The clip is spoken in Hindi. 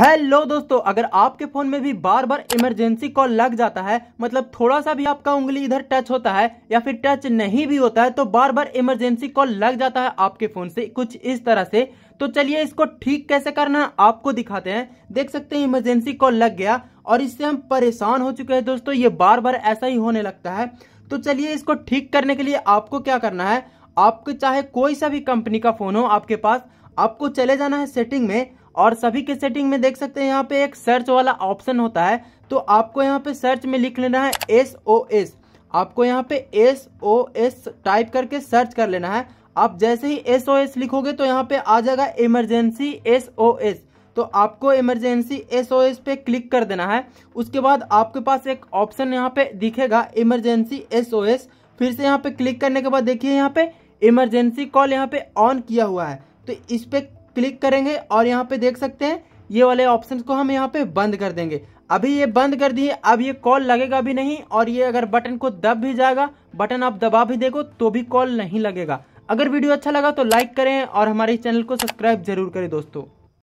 हेलो दोस्तों अगर आपके फोन में भी बार बार इमरजेंसी कॉल लग जाता है मतलब थोड़ा सा भी आपका उंगली इधर टच होता है या फिर टच नहीं भी होता है तो बार बार इमरजेंसी कॉल लग जाता है आपके फोन से कुछ इस तरह से तो चलिए इसको ठीक कैसे करना है आपको दिखाते हैं देख सकते हैं इमरजेंसी कॉल लग गया और इससे हम परेशान हो चुके हैं दोस्तों ये बार बार ऐसा ही होने लगता है तो चलिए इसको ठीक करने के लिए आपको क्या करना है आपको चाहे कोई सा भी कंपनी का फोन हो आपके पास आपको चले जाना है सेटिंग में और सभी के सेटिंग में देख सकते हैं यहाँ पे एक सर्च वाला ऑप्शन होता है तो आपको यहाँ पे सर्च में लिख लेना है एस ओ एस आपको यहाँ पे एस ओ एस टाइप करके सर्च कर लेना है आप जैसे ही एस ओ एस लिखोगे तो यहाँ पे आ जाएगा इमरजेंसी एस ओ एस तो आपको इमरजेंसी एस ओ एस पे क्लिक कर देना है उसके बाद आपके पास एक ऑप्शन यहाँ पे दिखेगा इमरजेंसी एस ओ एस फिर से यहाँ पे क्लिक करने के बाद देखिए यहाँ पे इमरजेंसी कॉल यहाँ पे ऑन किया हुआ है तो इस पर क्लिक करेंगे और यहाँ पे देख सकते हैं ये वाले ऑप्शन को हम यहाँ पे बंद कर देंगे अभी ये बंद कर दिए अब ये कॉल लगेगा भी नहीं और ये अगर बटन को दब भी जाएगा बटन आप दबा भी देखो तो भी कॉल नहीं लगेगा अगर वीडियो अच्छा लगा तो लाइक करें और हमारे चैनल को सब्सक्राइब जरूर करें दोस्तों